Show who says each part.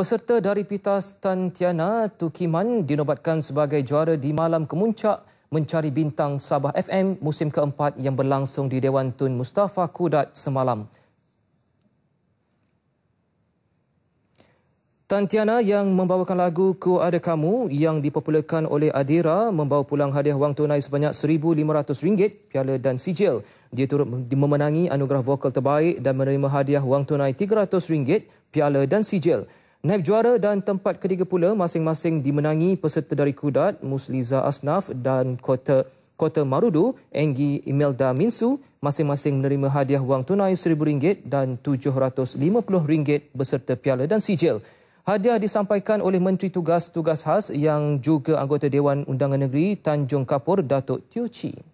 Speaker 1: Peserta dari pita Tan Tiana, Tukiman dinobatkan sebagai juara di malam kemuncak mencari bintang Sabah FM musim keempat yang berlangsung di Dewan Tun Mustafa Kudat semalam. Tantiana yang membawakan lagu Ku Ada Kamu yang dipopularkan oleh Adira membawa pulang hadiah wang tunai sebanyak RM1,500, piala dan sijil. Dia turut memenangi anugerah vokal terbaik dan menerima hadiah wang tunai RM300, piala dan sijil. Naib juara dan tempat ketiga pula masing-masing dimenangi peserta dari Kudat, Musliza Asnaf dan Kota Kota Marudu, Enggi Imelda Minsu, masing-masing menerima hadiah wang tunai RM1,000 dan RM750 beserta piala dan sijil. Hadiah disampaikan oleh Menteri Tugas Tugas Khas yang juga anggota Dewan Undangan Negeri Tanjung Kapur, Datuk Tio Chee.